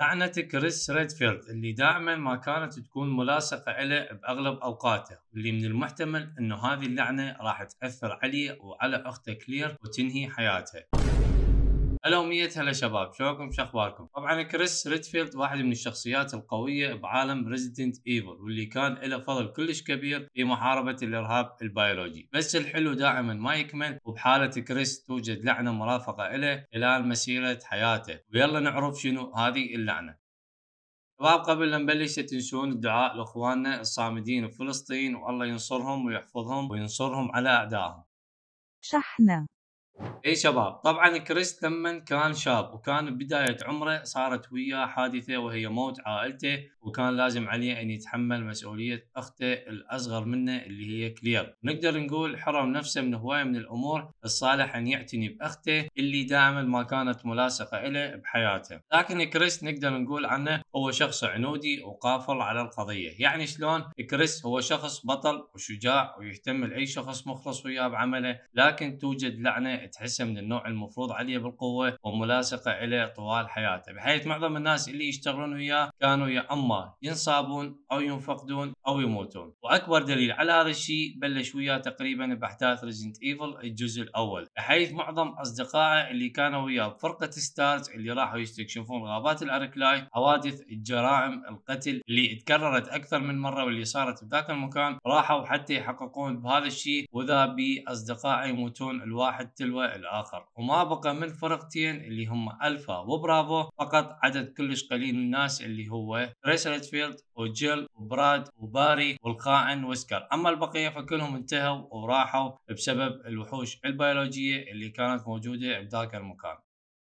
لعنة كريس ريدفيلد اللي دائما ما كانت تكون ملاصقة له بأغلب أوقاته واللي من المحتمل أنه هذه اللعنة راح تأثر عليه وعلى أخته كلير وتنهي حياته هلا ومية هلا شباب شلونكم شو اخباركم طبعا كريس ريدفيلد واحد من الشخصيات القويه بعالم ريزيدنت ايفل واللي كان له فضل كلش كبير في محاربه الارهاب البيولوجي بس الحلو دائما ما يكمل وبحاله كريس توجد لعنه مرافقه له خلال مسيره حياته ويلا نعرف شنو هذه اللعنه شباب قبل لا نبلش لا تنسون الدعاء لاخواننا الصامدين في فلسطين والله ينصرهم ويحفظهم وينصرهم على اعدائهم. شحنه اي شباب طبعا كريس لما كان شاب وكان بداية عمره صارت وياه حادثة وهي موت عائلته وكان لازم عليه ان يتحمل مسؤولية اخته الاصغر منه اللي هي كلير نقدر نقول حرم نفسه من هواية من الامور الصالح ان يعتني باخته اللي دائما ما كانت ملاصقة له بحياته لكن كريس نقدر نقول عنه هو شخص عنودي وقافل على القضية يعني شلون كريس هو شخص بطل وشجاع ويهتم لاي شخص مخلص وياه بعمله لكن توجد لعنة تحسه من النوع المفروض عليه بالقوه وملاصقه له طوال حياته بحيث معظم الناس اللي يشتغلون وياه كانوا يا اما ينصابون او ينفقدون او يموتون واكبر دليل على هذا الشيء بلش وياه تقريبا باحداث ريزنت ايفل الجزء الاول بحيث معظم اصدقائه اللي كانوا وياه فرقة ستارز اللي راحوا يستكشفون غابات الاركلاي حوادث الجرائم القتل اللي تكررت اكثر من مره واللي صارت بذاك المكان راحوا حتى يحققون بهذا الشيء وذا باصدقائه يموتون الواحد تلو الجدول الآخر وما بقى من فرقتين اللي هم ألفا وبرافو فقط عدد كلش قليل من الناس اللي هو ريس ريدفيلد وجيل وبراد وباري والخائن وسكر أما البقية فكلهم انتهوا وراحوا بسبب الوحوش البيولوجية اللي كانت موجودة بذاك المكان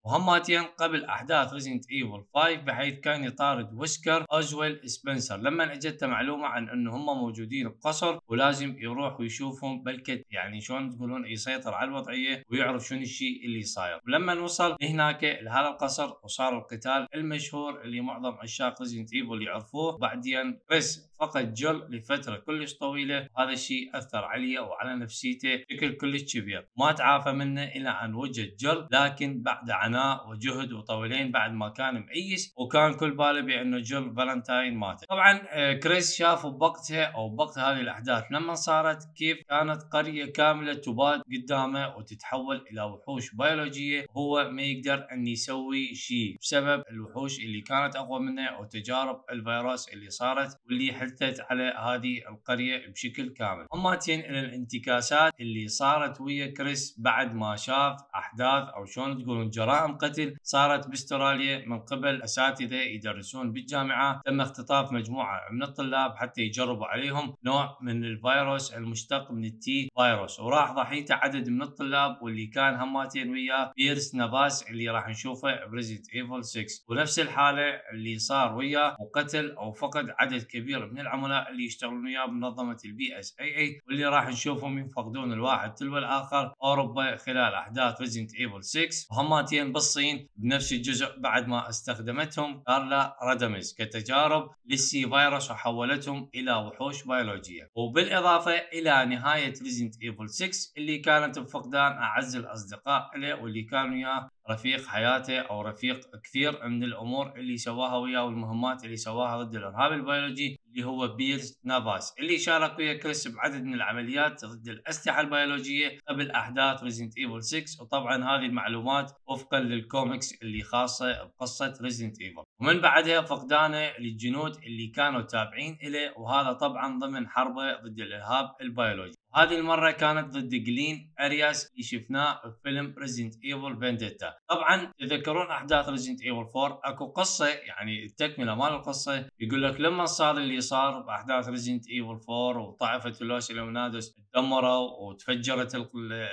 وهماتين قبل احداث ريزنت ايفل 5 بحيث كان يطارد وسكر اوزويل سبنسر لما اجته معلومه عن انه هم موجودين بقصر ولازم يروح ويشوفهم بلكت يعني شلون تقولون يسيطر على الوضعيه ويعرف شنو الشيء اللي صاير ولما وصل هناك لهذا القصر وصار القتال المشهور اللي معظم عشاق ريزنت ايفل يعرفوه بعدين بس فقد جل لفتره كلش طويله وهذا الشيء اثر عليه وعلى نفسيته بشكل كلش كبير ما تعافى منه الى ان وجد جل لكن بعد عن عناء وجهد وطولين بعد ما كان معيش وكان كل باله بانه جول فالنتاين مات طبعا آه، كريس شاف بوقتها او بوقت هذه الاحداث لما صارت كيف كانت قريه كامله تباد قدامه وتتحول الى وحوش بيولوجيه هو ما يقدر ان يسوي شيء بسبب الوحوش اللي كانت اقوى منه وتجارب الفيروس اللي صارت واللي حثت على هذه القريه بشكل كامل اما تين الى الانتكاسات اللي صارت ويا كريس بعد ما شاف احداث او شلون تقولون جرائم جرائم قتل صارت باستراليا من قبل اساتذه يدرسون بالجامعه تم اختطاف مجموعه من الطلاب حتى يجربوا عليهم نوع من الفيروس المشتق من التي فيروس وراح ضحيته عدد من الطلاب واللي كان هماتين وياه بيرس نافاس اللي راح نشوفه بريزنت ايفل 6 ونفس الحاله اللي صار وياه وقتل او فقد عدد كبير من العملاء اللي يشتغلون وياه بمنظمه البي اس اي اي واللي راح نشوفهم ينفقدون الواحد تلو الاخر اوروبا خلال احداث ريزنت ايفل 6 وهماتين بالصين بنفس الجزء بعد ما استخدمتهم كارلا رادامز كتجارب للسي فيروس وحولتهم الى وحوش بيولوجيه وبالاضافه الى نهايه ريزنت ايفل 6 اللي كانت بفقدان اعز الاصدقاء له واللي كانوا وياه رفيق حياته او رفيق كثير من الامور اللي سواها وياه والمهمات اللي سواها ضد الارهاب البيولوجي اللي هو بيلز نافاس اللي شارك ويا كريس بعدد من العمليات ضد الاسلحه البيولوجيه قبل احداث ريزنت ايفل 6 وطبعا هذه المعلومات وفقا للكوميكس اللي خاصه بقصه ريزنت ايفل ومن بعدها فقدانه للجنود اللي كانوا تابعين له وهذا طبعا ضمن حربه ضد الارهاب البيولوجي هذه المرة كانت ضد جلين ارياس اللي شفناه بفيلم ريزنت ايفل فينديتا طبعا تذكرون احداث ريزنت ايفل 4 اكو قصة يعني التكملة مال القصة يقول لك لما صار اللي صار باحداث ريزنت ايفل 4 وطائفة لوس الاونادوس تدمروا وتفجرت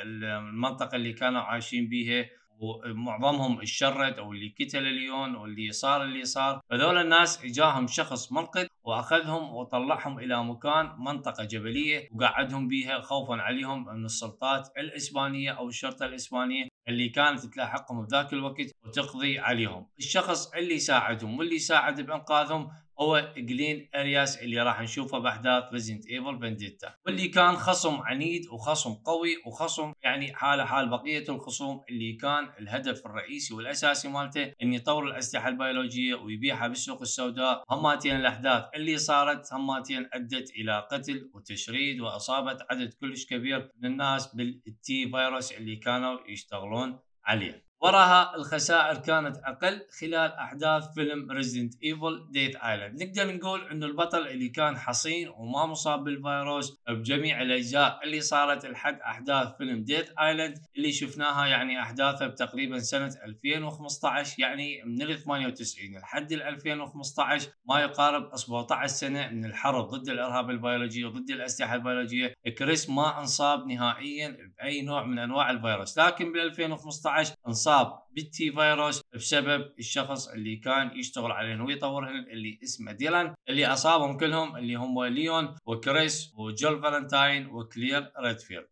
المنطقة اللي كانوا عايشين بيها ومعظمهم الشرد او اللي قتل اليون واللي صار اللي صار فذول الناس اجاهم شخص منقذ واخذهم وطلعهم الى مكان منطقه جبليه وقعدهم بها خوفا عليهم من السلطات الاسبانيه او الشرطه الاسبانيه اللي كانت تلاحقهم بذاك الوقت وتقضي عليهم الشخص اللي ساعدهم واللي ساعد بانقاذهم هو جلين ارياس اللي راح نشوفه باحداث ريزنت ايفل فنديتا واللي كان خصم عنيد وخصم قوي وخصم يعني حاله حال بقيه الخصوم اللي كان الهدف الرئيسي والاساسي مالته ان يطور الاسلحه البيولوجيه ويبيعها بالسوق السوداء هماتين الاحداث اللي صارت هماتين ادت الى قتل وتشريد واصابت عدد كلش كبير من الناس بالتي فيروس اللي كانوا يشتغلون عليه وراها الخسائر كانت أقل خلال أحداث فيلم ريزيدنت إيفل ديت آيلاند نقدر نقول أنه البطل اللي كان حصين وما مصاب بالفيروس بجميع الأجزاء اللي صارت لحد أحداث فيلم ديت آيلاند اللي شفناها يعني أحداثه بتقريبا سنة 2015 يعني من ال 98 لحد ال 2015 ما يقارب 17 سنة من الحرب ضد الإرهاب البيولوجي وضد الأسلحة البيولوجية كريس ما انصاب نهائيا بأي نوع من أنواع الفيروس لكن بال 2015 انصاب اصاب بالتي فيروس بسبب الشخص اللي كان يشتغل عليهم ويطورهم اللي اسمه ديلان اللي اصابهم كلهم اللي هم ليون وكريس وجول فالنتاين وكلير ريدفيلد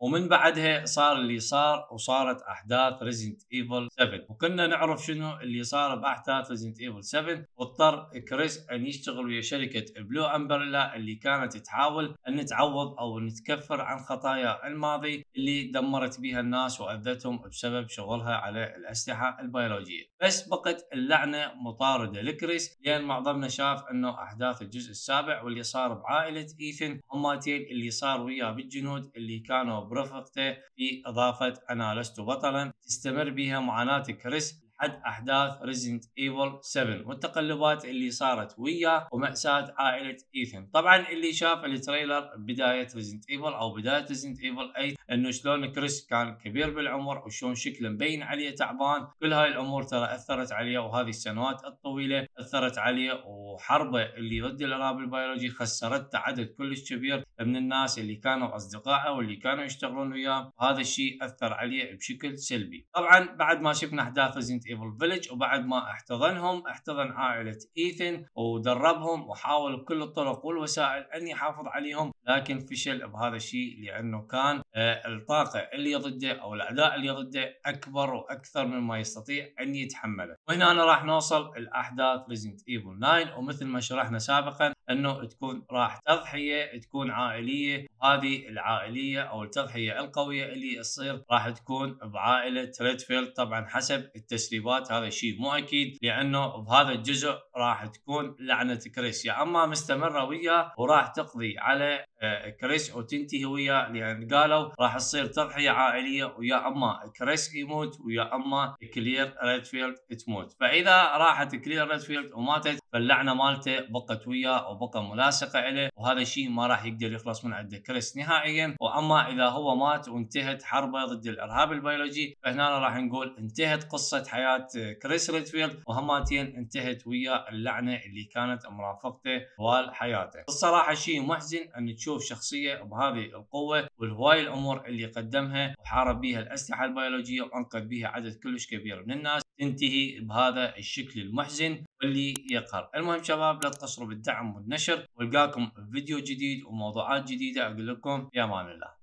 ومن بعدها صار اللي صار وصارت احداث ريزنت ايفل 7 وكنا نعرف شنو اللي صار باحداث ريزنت ايفل 7 واضطر كريس ان يشتغل ويا شركه بلو امبريلا اللي كانت تحاول ان تعوض او ان تكفر عن خطايا الماضي اللي دمرت بها الناس واذتهم بسبب شغلها على الاسلحه البيولوجيه بس بقت اللعنه مطارده لكريس لان معظمنا شاف انه احداث الجزء السابع واللي صار بعائله ايثن هم اللي صار وياه بالجنود اللي كانوا برفقته في إضافة أنا لست بطلا تستمر بها معاناة كريس حد احداث ريزنت ايفل 7 والتقلبات اللي صارت وياه ومأساة عائلة ايثن طبعا اللي شاف التريلر بداية ريزنت ايفل او بداية ريزنت ايفل 8 انه شلون كريس كان كبير بالعمر وشلون شكله مبين عليه تعبان كل هاي الامور ترى اثرت عليه وهذه السنوات الطويلة اثرت عليه وحربه اللي ضد الارهاب البيولوجي خسرت عدد كلش كبير من الناس اللي كانوا اصدقائه واللي كانوا يشتغلون وياه وهذا الشيء اثر عليه بشكل سلبي طبعا بعد ما شفنا احداث ريزنت ايفل فيلج وبعد ما احتضنهم احتضن عائله ايثن ودربهم وحاول بكل الطرق والوسائل ان يحافظ عليهم لكن فشل بهذا الشيء لانه كان آه، الطاقه اللي ضده او الاعداء اللي ضده اكبر واكثر مما يستطيع ان يتحمله وهنا أنا راح نوصل الاحداث ريزنت ايفل 9 ومثل ما شرحنا سابقا انه تكون راح تضحيه تكون عائليه هذه العائليه او التضحيه القويه اللي تصير راح تكون بعائله ريدفيلد طبعا حسب التسريبات هذا الشيء مو اكيد لانه بهذا الجزء راح تكون لعنه كريس يا اما مستمره وياه وراح تقضي على آه، كريس وتنتهي وياه لان قالوا راح تصير تضحيه عائليه ويا اما كريس يموت ويا اما كلير ريدفيلد تموت فاذا راحت كلير ريدفيلد وماتت فاللعنه مالته بقت وياه او بقى ملاصقه عليه وهذا الشيء ما راح يقدر يخلص من عنده كريس نهائيا واما اذا هو مات وانتهت حربه ضد الارهاب البيولوجي فهنا راح نقول انتهت قصه حياه كريس ريدفيلد وهماتين انتهت ويا اللعنه اللي كانت مرافقته طوال حياته. الصراحه شيء محزن ان تشوف شخصيه بهذه القوه والهواي الامور اللي قدمها وحارب بها الاسلحه البيولوجيه وانقذ بها عدد كلش كبير من الناس تنتهي بهذا الشكل المحزن واللي يقهر المهم شباب لا تقصروا بالدعم والنشر والقاكم فيديو جديد وموضوعات جديدة أقول لكم يا مان الله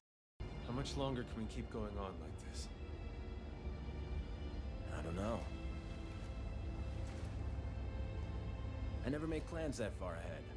How much longer can we keep going on like this? I don't know. I never make plans that far ahead.